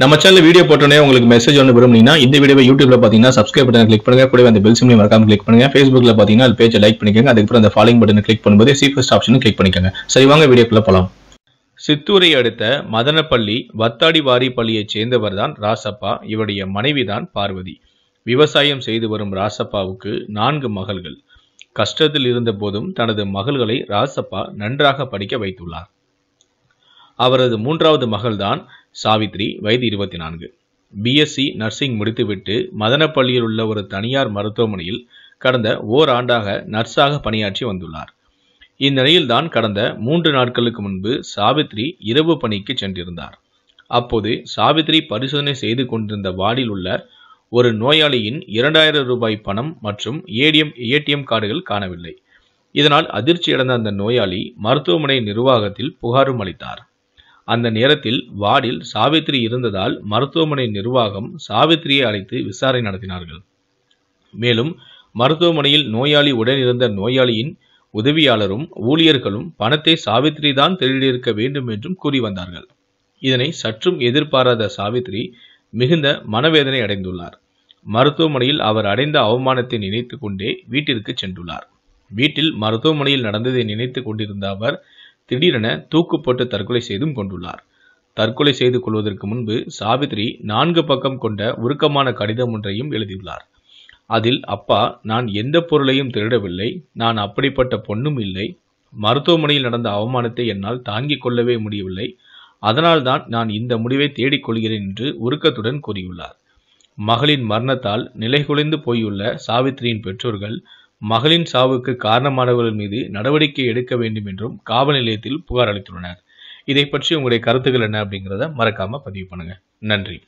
நம்ம channel video போட்டோன்னே உங்களுக்கு மெசேஜ் ஒன்று விரும்புனீங்கன்னா இந்த வீடியோ யூடியூப்ல பார்த்தீங்கன்னா சப்ஸ்கிரைப் பட்டன் கிளிக் பண்ணுங்க கூட அந்த பெல் சிம்லையும் மறக்காம கிளிக் பண்ணுங்க ஃபேஸ்புக்ல பார்த்தீங்கன்னா அது பேஜை லைக் பண்ணிக்கோங்க அதுக்கப்புறம் அந்த ஃபாலோ பட்டன் கிளிக் பண்ணும்போது ஃபஸ்ட் ஆப்ஷனும் கிளிக் பண்ணிக்கோங்க சரி வாங்க வீடியோக்குள்ள போலாம் சித்தூரை அடுத்த மதனப்பள்ளி வத்தாடி வாரி பள்ளியைச் சேர்ந்தவர் தான் ராசப்பா இவருடைய மனைவி தான் பார்வதி விவசாயம் செய்து வரும் ராசப்பாவுக்கு நான்கு மகள்கள் கஷ்டத்தில் இருந்த போதும் தனது மகள்களை ராசப்பா நன்றாக படிக்க வைத்துள்ளார் அவரது மூன்றாவது மகள்தான் சாவித்ரி வயது இருபத்தி நான்கு பிஎஸ்சி நர்சிங் முடித்துவிட்டு மதனப்பள்ளியில் உள்ள ஒரு தனியார் மருத்துவமனையில் கடந்த ஓராண்டாக நர்ஸாக பணியாற்றி வந்துள்ளார் இந்நிலையில்தான் கடந்த மூன்று நாட்களுக்கு முன்பு சாவித்ரி இரவு பணிக்கு சென்றிருந்தார் அப்போது சாவித்ரி பரிசோதனை செய்து கொண்டிருந்த வார்டில் உள்ள ஒரு நோயாளியின் இரண்டாயிரம் ரூபாய் பணம் மற்றும் ஏடிஎம் ஏடிஎம் கார்டுகள் காணவில்லை இதனால் அதிர்ச்சியடைந்த அந்த நோயாளி மருத்துவமனை நிர்வாகத்தில் புகாரும் அளித்தார் அந்த நேரத்தில் வார்டில் சாவித்ரி இருந்ததால் மருத்துவமனை நிர்வாகம் சாவித்ரியை அழைத்து விசாரணை நடத்தினார்கள் மேலும் மருத்துவமனையில் நோயாளி உடனிருந்த நோயாளியின் உதவியாளரும் ஊழியர்களும் பணத்தை சாவித்ரி தான் திருடியிருக்க வேண்டும் என்றும் கூறி வந்தார்கள் இதனை சற்றும் எதிர்பாராத சாவித்ரி மிகுந்த மனவேதனை அடைந்துள்ளார் மருத்துவமனையில் அவர் அடைந்த அவமானத்தை நினைத்து கொண்டே வீட்டிற்கு சென்றுள்ளார் வீட்டில் மருத்துவமனையில் நடந்ததை நினைத்து கொண்டிருந்த அவர் திடீரென தூக்கு போட்டு தற்கொலை செய்தும் கொண்டுள்ளார் தற்கொலை செய்து கொள்வதற்கு முன்பு சாவித்ரி நான்கு பக்கம் கொண்ட உருக்கமான கடிதம் ஒன்றையும் எழுதியுள்ளார் அதில் அப்பா நான் எந்த பொருளையும் திருடவில்லை நான் அப்படிப்பட்ட பொண்ணும் இல்லை மருத்துவமனையில் நடந்த அவமானத்தை என்னால் தாங்கிக் கொள்ளவே முடியவில்லை அதனால்தான் நான் இந்த முடிவை தேடிக்கொள்கிறேன் என்று உருக்கத்துடன் கூறியுள்ளார் மகளின் மரணத்தால் நிலைகுலைந்து போயுள்ள சாவித்ரியின் பெற்றோர்கள் மகளின் சாவுக்கு காரணமானவர்கள் மீது நடவடிக்கை எடுக்க வேண்டும் என்றும் காவல் நிலையத்தில் புகார் அளித்துள்ளனர் இதை பற்றி உங்களுடைய கருத்துக்கள் என்ன அப்படிங்கிறத மறக்காமல் பதிவு பண்ணுங்கள் நன்றி